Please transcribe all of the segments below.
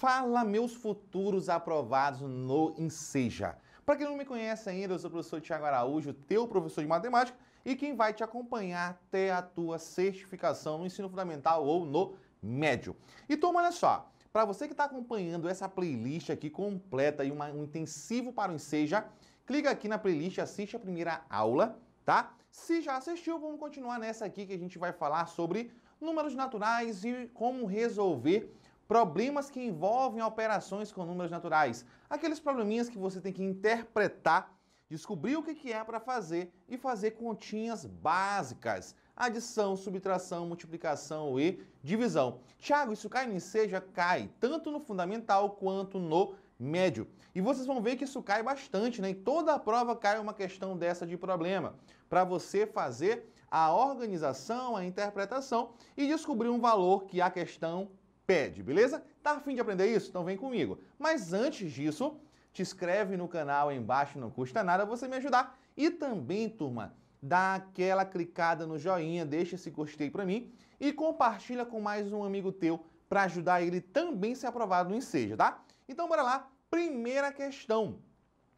Fala meus futuros aprovados no Enseja. Para quem não me conhece ainda, eu sou o professor Tiago Araújo, teu professor de matemática e quem vai te acompanhar até a tua certificação no ensino fundamental ou no médio. E olha só, para você que está acompanhando essa playlist aqui completa e uma, um intensivo para o Enseja, clica aqui na playlist, assiste a primeira aula, tá? Se já assistiu, vamos continuar nessa aqui que a gente vai falar sobre números naturais e como resolver problemas que envolvem operações com números naturais. Aqueles probleminhas que você tem que interpretar, descobrir o que é para fazer e fazer continhas básicas. Adição, subtração, multiplicação e divisão. Tiago, isso cai no seja cai, tanto no fundamental quanto no médio. E vocês vão ver que isso cai bastante, né? Em toda a prova cai uma questão dessa de problema, para você fazer a organização, a interpretação e descobrir um valor que a questão pede, beleza? Tá afim de aprender isso? Então vem comigo. Mas antes disso, te inscreve no canal aí embaixo, não custa nada você me ajudar. E também, turma, dá aquela clicada no joinha, deixa esse gostei para mim e compartilha com mais um amigo teu para ajudar ele também ser aprovado no Enseja, tá? Então bora lá, primeira questão.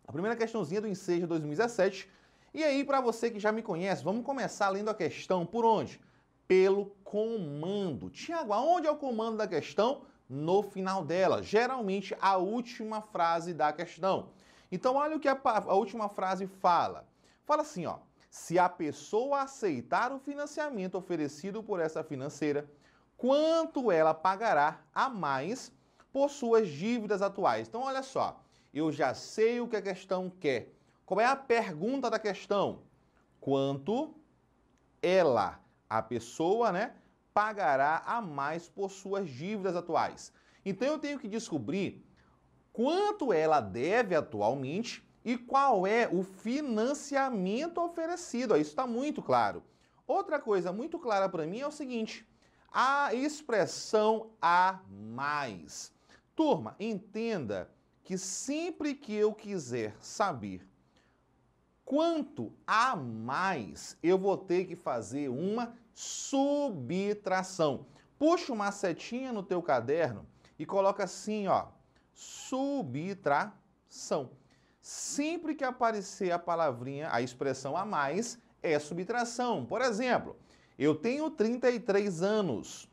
A primeira questãozinha do Enseja 2017. E aí, para você que já me conhece, vamos começar lendo a questão por onde? pelo comando. Tiago, aonde é o comando da questão? No final dela, geralmente a última frase da questão. Então, olha o que a, a última frase fala. Fala assim, ó. Se a pessoa aceitar o financiamento oferecido por essa financeira, quanto ela pagará a mais por suas dívidas atuais? Então, olha só. Eu já sei o que a questão quer. Qual é a pergunta da questão? Quanto ela a pessoa, né, pagará a mais por suas dívidas atuais. Então eu tenho que descobrir quanto ela deve atualmente e qual é o financiamento oferecido. Isso está muito claro. Outra coisa muito clara para mim é o seguinte: a expressão a mais. Turma, entenda que sempre que eu quiser saber quanto a mais eu vou ter que fazer uma subtração. Puxa uma setinha no teu caderno e coloca assim, ó, subtração. Sempre que aparecer a palavrinha, a expressão a mais, é subtração. Por exemplo, eu tenho 33 anos.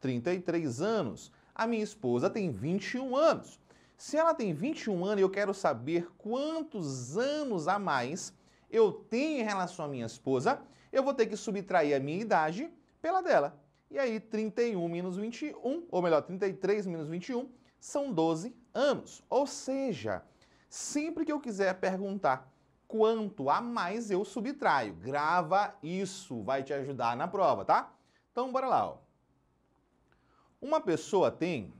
33 anos. A minha esposa tem 21 anos. Se ela tem 21 anos e eu quero saber quantos anos a mais eu tenho em relação à minha esposa, eu vou ter que subtrair a minha idade pela dela. E aí, 31 menos 21, ou melhor, 33 menos 21, são 12 anos. Ou seja, sempre que eu quiser perguntar quanto a mais, eu subtraio. Grava isso, vai te ajudar na prova, tá? Então, bora lá. Ó. Uma pessoa tem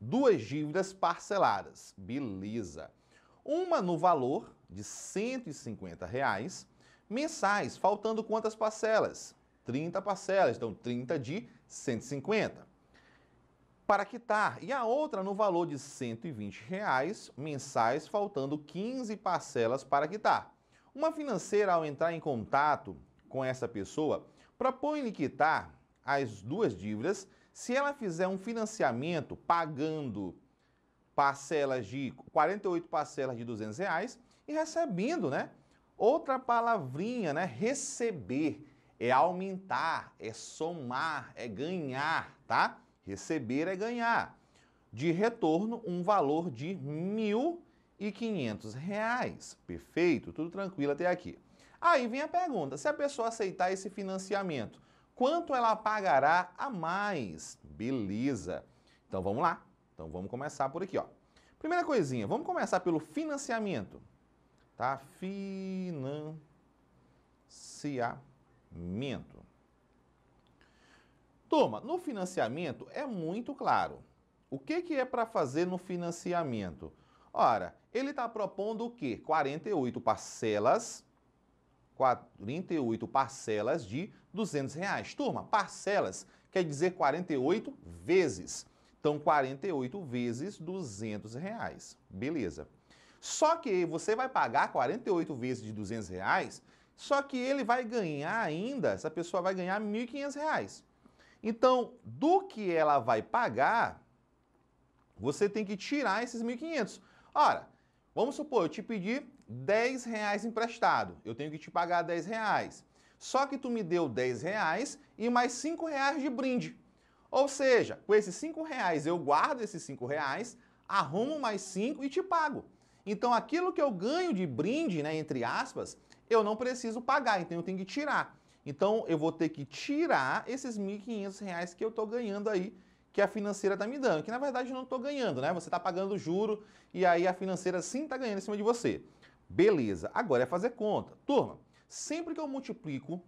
duas dívidas parceladas. Beleza. Uma no valor de 150 reais mensais, faltando quantas parcelas? 30 parcelas, então 30 de 150 para quitar, e a outra no valor de R$ 120 reais mensais, faltando 15 parcelas para quitar. Uma financeira, ao entrar em contato com essa pessoa, propõe-lhe quitar as duas dívidas se ela fizer um financiamento pagando parcelas de 48 parcelas de 200 reais e recebendo, né? Outra palavrinha, né? Receber é aumentar, é somar, é ganhar, tá? Receber é ganhar. De retorno, um valor de mil e quinhentos reais. Perfeito? Tudo tranquilo até aqui. Aí vem a pergunta, se a pessoa aceitar esse financiamento, quanto ela pagará a mais. Beleza. Então vamos lá. Então vamos começar por aqui, ó. Primeira coisinha, vamos começar pelo financiamento. Tá? Financiamento. Toma, no financiamento é muito claro. O que, que é para fazer no financiamento? Ora, ele está propondo o quê? 48 parcelas 48 parcelas de R$ 200. Reais. Turma, parcelas quer dizer 48 vezes. Então, 48 vezes 200 reais. Beleza. Só que você vai pagar 48 vezes de 200 reais, só que ele vai ganhar ainda, essa pessoa vai ganhar 1.500 reais. Então, do que ela vai pagar, você tem que tirar esses 1.500. Ora, vamos supor, eu te pedi 10 reais emprestado. Eu tenho que te pagar 10 reais. Só que tu me deu 10 reais e mais 5 reais de brinde. Ou seja, com esses 5 reais eu guardo esses 5 reais, arrumo mais 5 e te pago. Então aquilo que eu ganho de brinde, né, entre aspas, eu não preciso pagar, então eu tenho que tirar. Então eu vou ter que tirar esses 1.500 reais que eu estou ganhando aí, que a financeira está me dando, que na verdade eu não estou ganhando, né? Você está pagando juro e aí a financeira sim está ganhando em cima de você. Beleza, agora é fazer conta. Turma, sempre que eu multiplico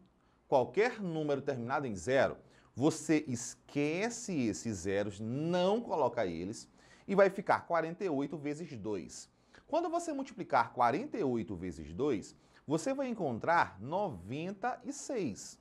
qualquer número terminado em zero, você esquece esses zeros, não coloca eles e vai ficar 48 vezes 2. Quando você multiplicar 48 vezes 2, você vai encontrar 96.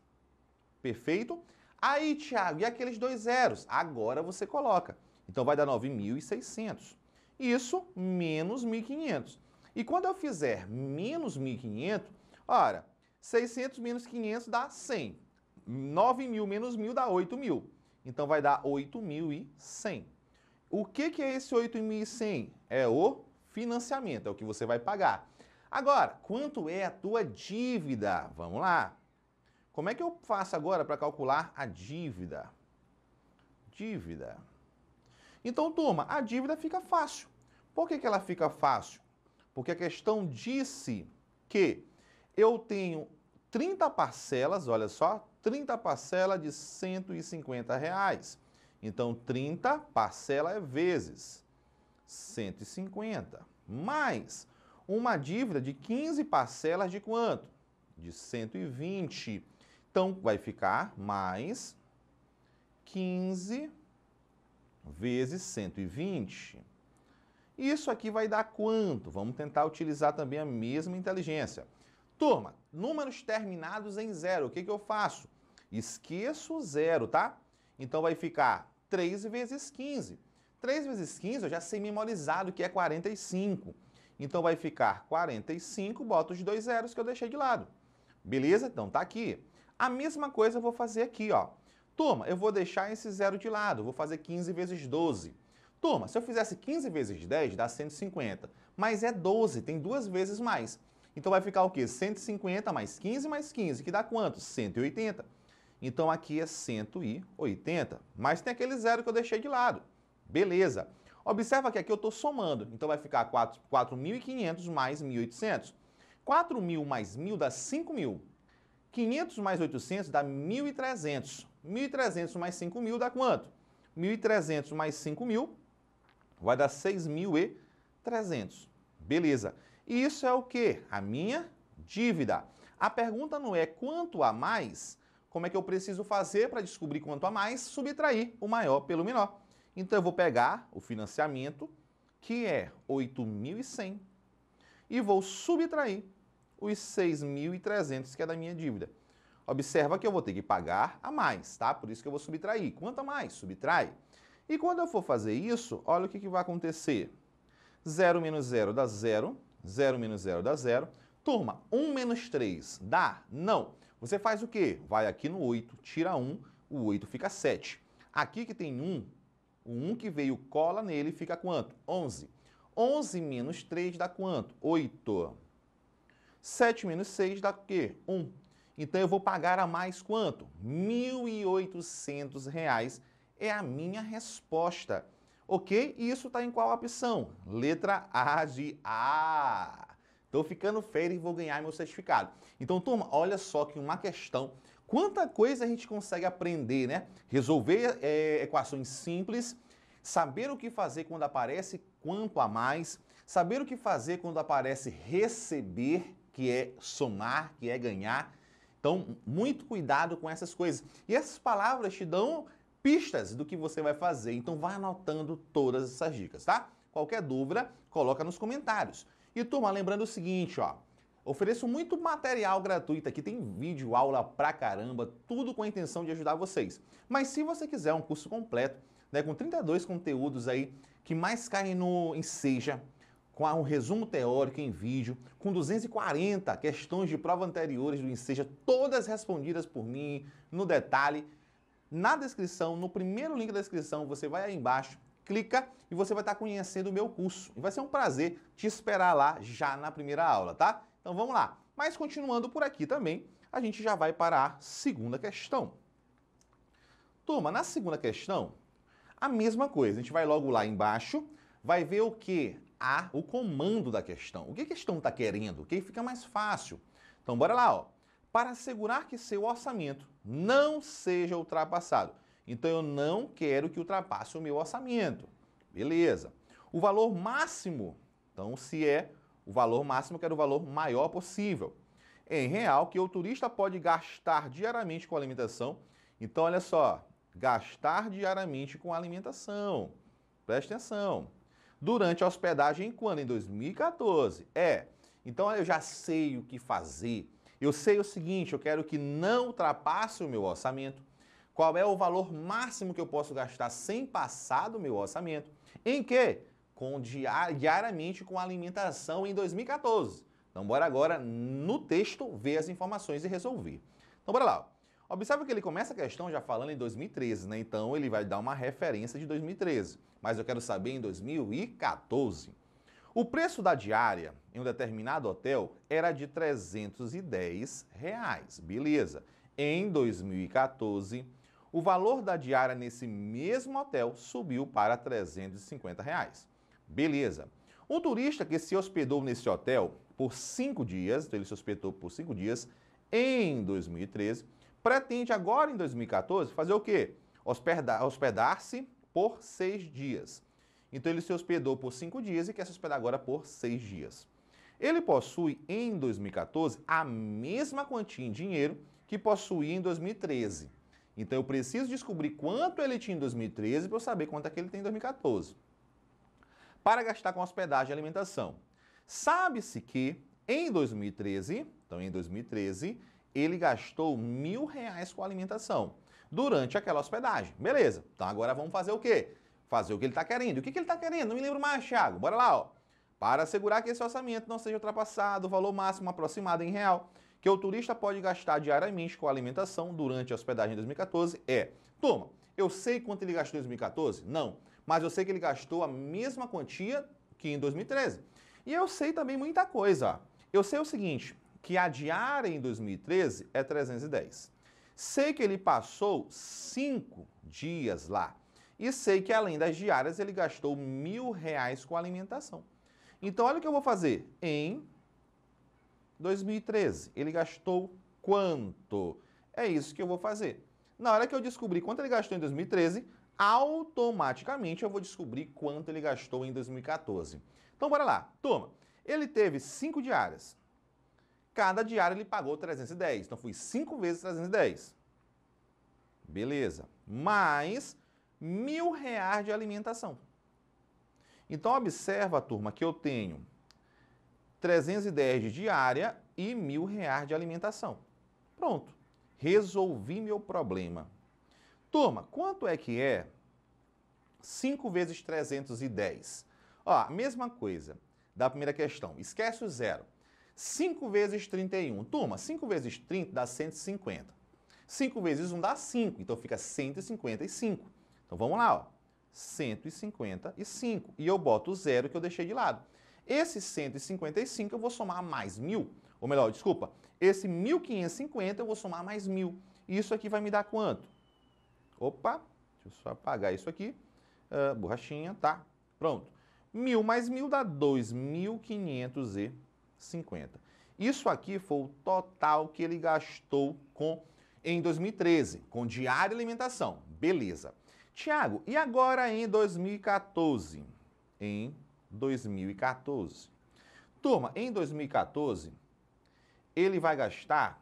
Perfeito? Aí, Tiago, e aqueles dois zeros? Agora você coloca. Então vai dar 9.600. Isso menos 1.500. E quando eu fizer menos 1.500, ora, 600 menos 500 dá 100. 9.000 menos 1.000 dá 8.000. Então vai dar 8.100. O que, que é esse 8.100? É o financiamento, é o que você vai pagar. Agora, quanto é a tua dívida? Vamos lá. Como é que eu faço agora para calcular a dívida? Dívida. Então, turma, a dívida fica fácil. Por que, que ela fica fácil? Porque a questão disse que eu tenho 30 parcelas, olha só, 30 parcelas de 150 reais. Então, 30 parcela é vezes 150, mais uma dívida de 15 parcelas de quanto? De 120. Então, vai ficar mais 15 vezes 120. Isso aqui vai dar quanto? Vamos tentar utilizar também a mesma inteligência. Turma, números terminados em zero, o que, que eu faço? Esqueço zero, tá? Então vai ficar 3 vezes 15. 3 vezes 15 eu já sei memorizado que é 45. Então vai ficar 45, boto os dois zeros que eu deixei de lado. Beleza? Então tá aqui. A mesma coisa eu vou fazer aqui, ó. Turma, eu vou deixar esse zero de lado, vou fazer 15 vezes 12. Turma, se eu fizesse 15 vezes 10, dá 150, mas é 12, tem duas vezes mais. Então vai ficar o quê? 150 mais 15 mais 15, que dá quanto? 180. Então aqui é 180, mas tem aquele zero que eu deixei de lado. Beleza. Observa que aqui eu estou somando, então vai ficar 4.500 mais 1.800. 4.000 mais 1.000 dá 5.000. 500 mais 800 dá 1.300. 1.300 mais 5.000 dá quanto? 1.300 mais 5.000 Vai dar 6.300. Beleza. E isso é o que? A minha dívida. A pergunta não é quanto a mais, como é que eu preciso fazer para descobrir quanto a mais? Subtrair o maior pelo menor. Então eu vou pegar o financiamento, que é 8.100, e vou subtrair os 6.300, que é da minha dívida. Observa que eu vou ter que pagar a mais, tá? Por isso que eu vou subtrair. Quanto a mais? Subtrai. E quando eu for fazer isso, olha o que, que vai acontecer. 0 menos 0 dá 0, 0 menos 0 dá 0. Turma, 1 menos 3 dá? Não. Você faz o quê? Vai aqui no 8, tira 1, o 8 fica 7. Aqui que tem 1, o 1 que veio cola nele fica quanto? 11. 11 menos 3 dá quanto? 8. 7 menos 6 dá o quê? 1. Então eu vou pagar a mais quanto? R$ 1.800 é a minha resposta. Ok? E isso está em qual opção? Letra A de A. Estou ficando feio e vou ganhar meu certificado. Então, turma, olha só que uma questão. Quanta coisa a gente consegue aprender, né? Resolver é, equações simples, saber o que fazer quando aparece quanto a mais, saber o que fazer quando aparece receber, que é somar, que é ganhar. Então, muito cuidado com essas coisas. E essas palavras te dão pistas do que você vai fazer. Então vai anotando todas essas dicas, tá? Qualquer dúvida, coloca nos comentários. E turma, lembrando o seguinte, ó, ofereço muito material gratuito aqui, tem vídeo, aula pra caramba, tudo com a intenção de ajudar vocês. Mas se você quiser um curso completo, né, com 32 conteúdos aí que mais caem no Enseja, com um resumo teórico em vídeo, com 240 questões de prova anteriores do Enseja, todas respondidas por mim no detalhe na descrição, no primeiro link da descrição, você vai aí embaixo, clica e você vai estar conhecendo o meu curso. E vai ser um prazer te esperar lá já na primeira aula, tá? Então vamos lá. Mas continuando por aqui também, a gente já vai para a segunda questão. Turma, na segunda questão, a mesma coisa. A gente vai logo lá embaixo, vai ver o que? A, o comando da questão. O que a questão está querendo? O que fica mais fácil? Então bora lá, ó para assegurar que seu orçamento não seja ultrapassado. Então eu não quero que ultrapasse o meu orçamento. Beleza. O valor máximo, então se é o valor máximo, eu quero o valor maior possível. Em é real, que o turista pode gastar diariamente com alimentação. Então, olha só, gastar diariamente com alimentação. Preste atenção. Durante a hospedagem, quando? Em 2014. É. Então, eu já sei o que fazer eu sei o seguinte, eu quero que não ultrapasse o meu orçamento. Qual é o valor máximo que eu posso gastar sem passar do meu orçamento? Em que? Com diar, diariamente com alimentação em 2014. Então bora agora no texto ver as informações e resolver. Então bora lá. Observe que ele começa a questão já falando em 2013, né? Então ele vai dar uma referência de 2013, mas eu quero saber em 2014. O preço da diária em um determinado hotel era de 310 reais, beleza. Em 2014, o valor da diária nesse mesmo hotel subiu para 350 reais, beleza. Um turista que se hospedou nesse hotel por cinco dias, então ele se hospedou por cinco dias em 2013, pretende agora em 2014 fazer o quê? Hospedar-se por seis dias. Então ele se hospedou por cinco dias e quer se hospedar agora por seis dias. Ele possui, em 2014, a mesma quantia em dinheiro que possuía em 2013. Então eu preciso descobrir quanto ele tinha em 2013 para eu saber quanto é que ele tem em 2014. Para gastar com hospedagem e alimentação. Sabe-se que em 2013, então em 2013, ele gastou mil reais com alimentação durante aquela hospedagem. Beleza, então agora vamos fazer o quê? fazer o que ele está querendo. O que, que ele está querendo? Não me lembro mais, Thiago. Bora lá, ó. Para assegurar que esse orçamento não seja ultrapassado, o valor máximo aproximado em real que o turista pode gastar diariamente com alimentação durante a hospedagem em 2014 é: turma, eu sei quanto ele gastou em 2014? Não, mas eu sei que ele gastou a mesma quantia que em 2013. E eu sei também muita coisa. Eu sei o seguinte, que a diária em 2013 é 310. Sei que ele passou cinco dias lá. E sei que além das diárias, ele gastou mil reais com alimentação. Então, olha o que eu vou fazer. Em 2013, ele gastou quanto? É isso que eu vou fazer. Na hora que eu descobrir quanto ele gastou em 2013, automaticamente eu vou descobrir quanto ele gastou em 2014. Então, bora lá. Toma, ele teve cinco diárias. Cada diária ele pagou 310. Então, foi 5 vezes 310. Beleza. Mais mil reais de alimentação. Então, observa, turma, que eu tenho 310 de diária e mil reais de alimentação. Pronto, resolvi meu problema. Turma, quanto é que é 5 vezes 310? Ó, mesma coisa da primeira questão, esquece o zero. 5 vezes 31. Turma, 5 vezes 30 dá 150. 5 vezes 1 dá 5, então fica 155. Então vamos lá, ó. 155. E eu boto o zero que eu deixei de lado. Esse 155 eu vou somar mais 1.000. Ou melhor, desculpa, esse 1.550 eu vou somar mais 1.000. Isso aqui vai me dar quanto? Opa, deixa eu só apagar isso aqui. Uh, borrachinha, tá? Pronto. 1.000 mais 1.000 dá 2.550. Isso aqui foi o total que ele gastou com em 2013, com diária alimentação. Beleza. Tiago, e agora em 2014? Em 2014. Turma, em 2014, ele vai gastar.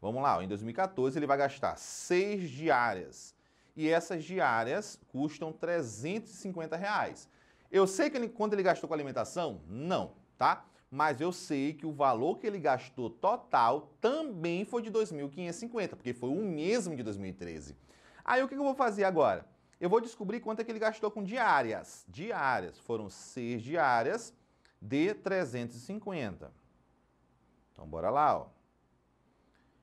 Vamos lá, em 2014 ele vai gastar seis diárias. E essas diárias custam 350 reais. Eu sei que ele, quanto ele gastou com alimentação? Não, tá? Mas eu sei que o valor que ele gastou total também foi de 2.550, porque foi o mesmo de 2013. Aí o que eu vou fazer agora? Eu vou descobrir quanto é que ele gastou com diárias. Diárias, foram seis diárias de 350. Então bora lá, ó.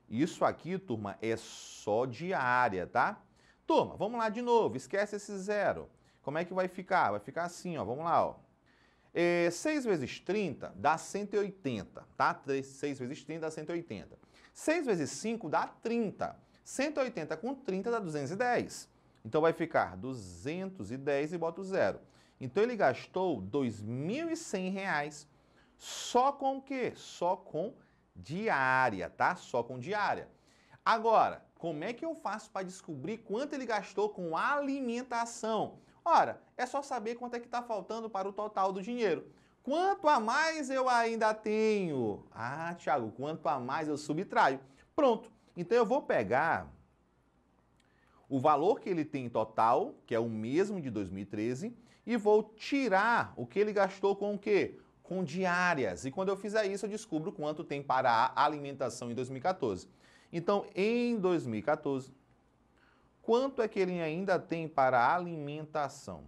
Isso aqui, turma, é só diária, tá? Turma, vamos lá de novo, esquece esse zero. Como é que vai ficar? Vai ficar assim, ó, vamos lá, ó. É, 6 vezes 30 dá 180, tá? 3, 6 vezes 30 dá 180. 6 vezes 5 dá 30. 180 com 30 dá 210. Então vai ficar 210 e bota o zero. Então ele gastou R$ 2.100 só com o quê? Só com diária, tá? Só com diária. Agora, como é que eu faço para descobrir quanto ele gastou com alimentação? Ora, é só saber quanto é que está faltando para o total do dinheiro. Quanto a mais eu ainda tenho? Ah, Tiago, quanto a mais eu subtraio? Pronto, então eu vou pegar o valor que ele tem total, que é o mesmo de 2013, e vou tirar o que ele gastou com o quê? Com diárias. E quando eu fizer isso, eu descubro quanto tem para a alimentação em 2014. Então, em 2014, quanto é que ele ainda tem para a alimentação?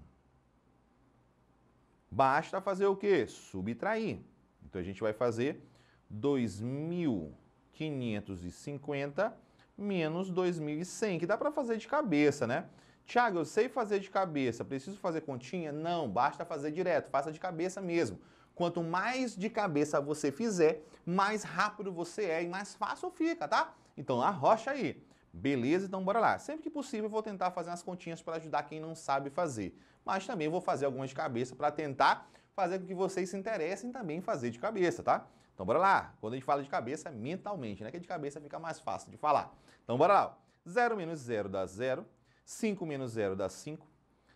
Basta fazer o quê? Subtrair. Então, a gente vai fazer 2000 550 menos 2.100, que dá para fazer de cabeça, né? Tiago, eu sei fazer de cabeça, preciso fazer continha? Não, basta fazer direto, faça de cabeça mesmo. Quanto mais de cabeça você fizer, mais rápido você é e mais fácil fica, tá? Então arrocha aí. Beleza? Então bora lá. Sempre que possível eu vou tentar fazer umas continhas para ajudar quem não sabe fazer. Mas também vou fazer algumas de cabeça para tentar fazer com que vocês se interessem também em fazer de cabeça, tá? Então bora lá. Quando a gente fala de cabeça, é mentalmente, né? Que de cabeça fica mais fácil de falar. Então bora lá. 0 menos 0 dá 0, 5 menos 0 dá 5,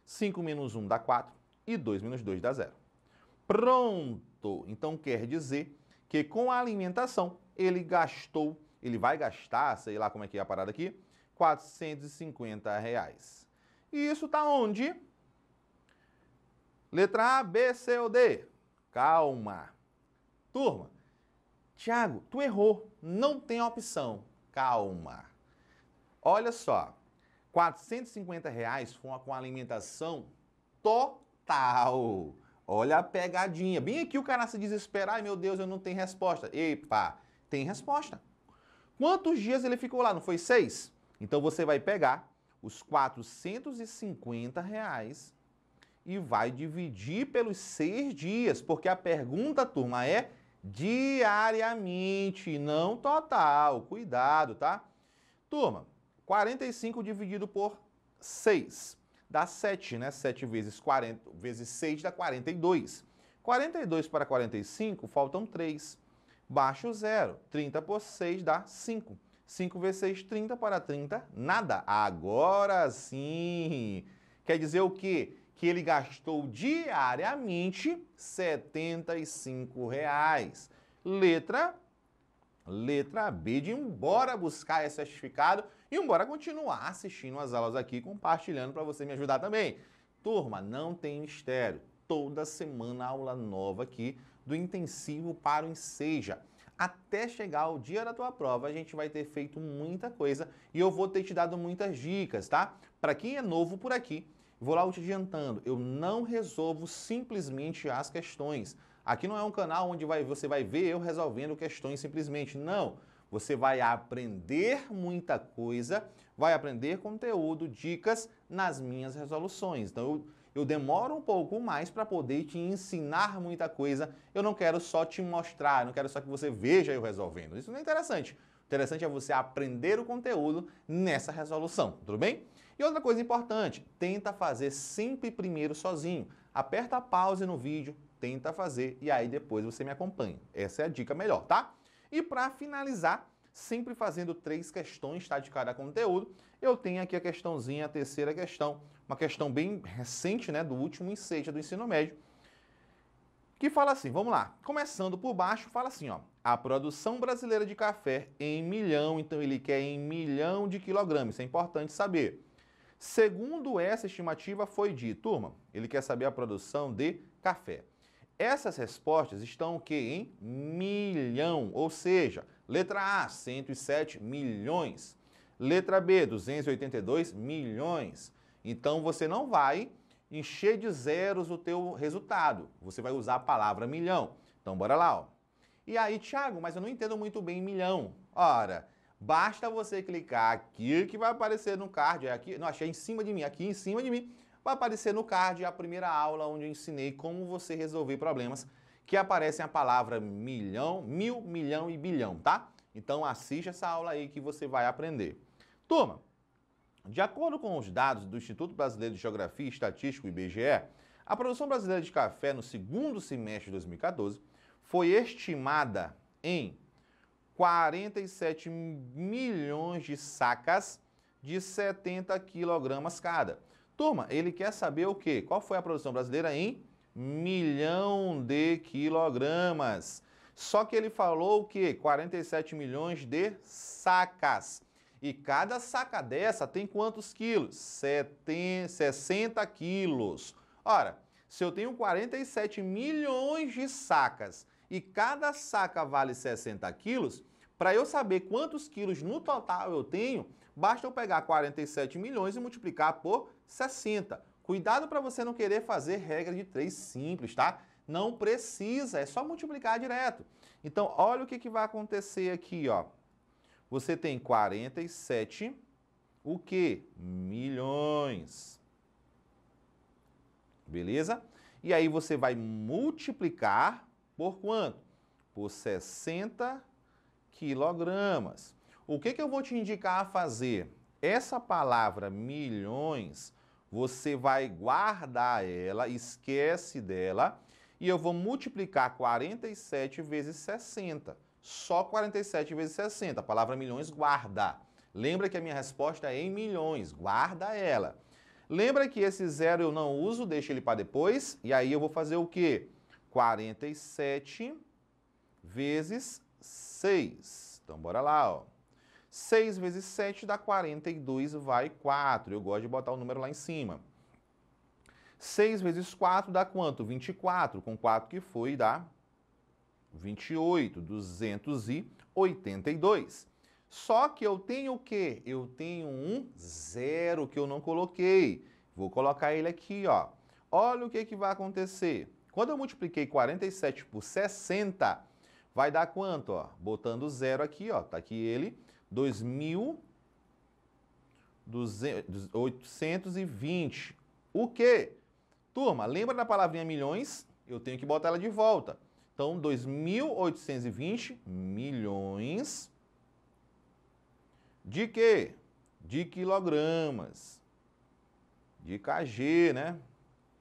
5 menos 1 dá 4 e 2 menos 2 dá 0. Pronto! Então quer dizer que com a alimentação ele gastou, ele vai gastar, sei lá como é que é a parada aqui, 450 reais. E isso está onde? Letra A, B, C ou D? Calma! Turma, Tiago, tu errou, não tem opção. Calma. Olha só, 450 reais foi com alimentação total. Olha a pegadinha. Bem aqui o cara se desespera, ai meu Deus, eu não tenho resposta. Epa, tem resposta. Quantos dias ele ficou lá? Não foi seis? Então você vai pegar os 450 reais e vai dividir pelos seis dias, porque a pergunta, turma, é diariamente, não total. Cuidado, tá? Turma, 45 dividido por 6 dá 7, né? 7 vezes, 40, vezes 6 dá 42. 42 para 45 faltam 3. Baixo o zero. 30 por 6 dá 5. 5 vezes 6, 30 para 30, nada. Agora sim! Quer dizer o quê? que ele gastou diariamente 75 reais. Letra Letra B de embora buscar esse certificado e embora continuar assistindo as aulas aqui, compartilhando para você me ajudar também. Turma, não tem mistério. Toda semana aula nova aqui do intensivo para o Enseja. Até chegar o dia da tua prova, a gente vai ter feito muita coisa e eu vou ter te dado muitas dicas, tá? Para quem é novo por aqui, Vou lá te adiantando, eu não resolvo simplesmente as questões. Aqui não é um canal onde vai, você vai ver eu resolvendo questões simplesmente. Não. Você vai aprender muita coisa, vai aprender conteúdo, dicas nas minhas resoluções. Então eu, eu demoro um pouco mais para poder te ensinar muita coisa. Eu não quero só te mostrar, não quero só que você veja eu resolvendo. Isso não é interessante. O interessante é você aprender o conteúdo nessa resolução, tudo bem? E outra coisa importante, tenta fazer sempre primeiro sozinho. Aperta a pause no vídeo, tenta fazer e aí depois você me acompanha. Essa é a dica melhor, tá? E para finalizar, sempre fazendo três questões tá, de cada conteúdo. Eu tenho aqui a questãozinha, a terceira questão, uma questão bem recente, né, do último enseja do ensino médio, que fala assim, vamos lá, começando por baixo, fala assim, ó, a produção brasileira de café é em milhão, então ele quer em milhão de quilogramas isso é importante saber. Segundo essa estimativa, foi de, turma, ele quer saber a produção de café. Essas respostas estão o quê? em milhão, ou seja, letra A, 107 milhões, letra B, 282 milhões. Então você não vai encher de zeros o teu resultado. Você vai usar a palavra milhão. Então bora lá, ó. E aí, Thiago, mas eu não entendo muito bem milhão. Ora, Basta você clicar aqui que vai aparecer no card, é aqui, não, achei em cima de mim, aqui em cima de mim, vai aparecer no card a primeira aula onde eu ensinei como você resolver problemas que aparecem a palavra milhão, mil, milhão e bilhão, tá? Então assista essa aula aí que você vai aprender. Turma, de acordo com os dados do Instituto Brasileiro de Geografia e Estatística, IBGE, a produção brasileira de café no segundo semestre de 2014 foi estimada em 47 milhões de sacas de 70 quilogramas cada. Turma, ele quer saber o quê? Qual foi a produção brasileira em milhão de quilogramas? Só que ele falou o quê? 47 milhões de sacas. E cada saca dessa tem quantos quilos? 70, 60 quilos. Ora, se eu tenho 47 milhões de sacas e cada saca vale 60 quilos, para eu saber quantos quilos no total eu tenho, basta eu pegar 47 milhões e multiplicar por 60. Cuidado para você não querer fazer regra de 3 simples, tá? Não precisa, é só multiplicar direto. Então, olha o que, que vai acontecer aqui, ó. Você tem 47, o que? Milhões. Beleza? E aí você vai multiplicar por quanto? Por 60 quilogramas. O que, que eu vou te indicar a fazer? Essa palavra milhões, você vai guardar ela, esquece dela, e eu vou multiplicar 47 vezes 60. Só 47 vezes 60. A palavra milhões guarda. Lembra que a minha resposta é em milhões, guarda ela. Lembra que esse zero eu não uso, deixa ele para depois, e aí eu vou fazer o quê? 47 vezes 6. Então, bora lá, ó. 6 vezes 7 dá 42, vai 4. Eu gosto de botar o número lá em cima. 6 vezes 4 dá quanto? 24. Com 4 que foi, dá 28. 282. Só que eu tenho o quê? Eu tenho um zero que eu não coloquei. Vou colocar ele aqui, ó. Olha o que, que vai acontecer. Quando eu multipliquei 47 por 60, vai dar quanto? Ó? Botando zero aqui, ó, tá aqui ele, 2.820. O que? Turma, lembra da palavrinha milhões? Eu tenho que botar ela de volta. Então, 2.820 milhões de quê? De quilogramas. De kg, né?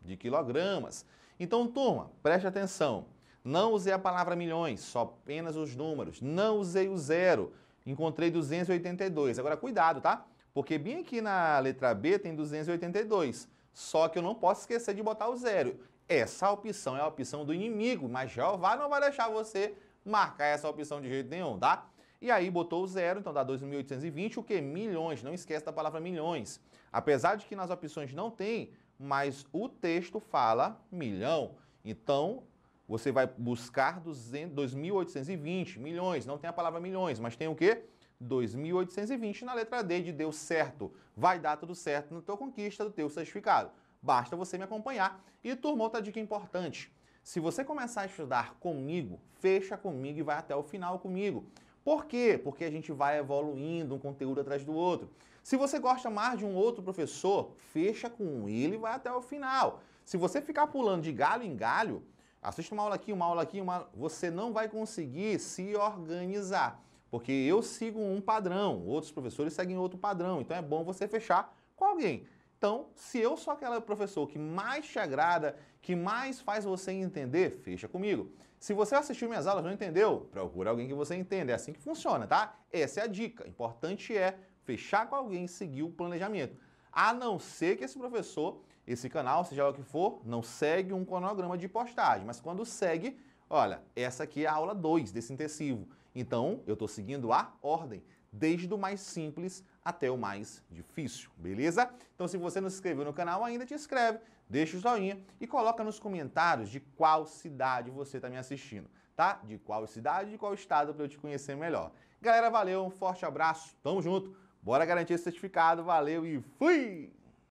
De quilogramas. Então, turma, preste atenção. Não usei a palavra milhões, só apenas os números. Não usei o zero. Encontrei 282. Agora, cuidado, tá? Porque bem aqui na letra B tem 282. Só que eu não posso esquecer de botar o zero. Essa opção é a opção do inimigo, mas Jeová não vai deixar você marcar essa opção de jeito nenhum, tá? E aí botou o zero, então dá 2.820, o que? Milhões, não esquece da palavra milhões. Apesar de que nas opções não tem mas o texto fala milhão. Então, você vai buscar 2.820 milhões. Não tem a palavra milhões, mas tem o quê? 2.820 na letra D de deu certo. Vai dar tudo certo na tua conquista do teu certificado. Basta você me acompanhar. E turma, outra dica importante. Se você começar a estudar comigo, fecha comigo e vai até o final comigo. Por quê? Porque a gente vai evoluindo um conteúdo atrás do outro. Se você gosta mais de um outro professor, fecha com ele e vai até o final. Se você ficar pulando de galho em galho, assista uma aula aqui, uma aula aqui, uma... você não vai conseguir se organizar. Porque eu sigo um padrão, outros professores seguem outro padrão, então é bom você fechar com alguém. Então, se eu sou aquele professor que mais te agrada, que mais faz você entender, fecha comigo. Se você assistiu minhas aulas e não entendeu, procura alguém que você entenda. É assim que funciona, tá? Essa é a dica. Importante é fechar com alguém, seguir o planejamento. A não ser que esse professor, esse canal, seja o que for, não segue um cronograma de postagem, mas quando segue, olha, essa aqui é a aula 2 desse intensivo. Então, eu estou seguindo a ordem, desde o mais simples até o mais difícil, beleza? Então, se você não se inscreveu no canal ainda, te inscreve, deixa o joinha e coloca nos comentários de qual cidade você está me assistindo, tá? De qual cidade, de qual estado, para eu te conhecer melhor. Galera, valeu, um forte abraço, tamo junto! Bora garantir esse certificado, valeu e fui!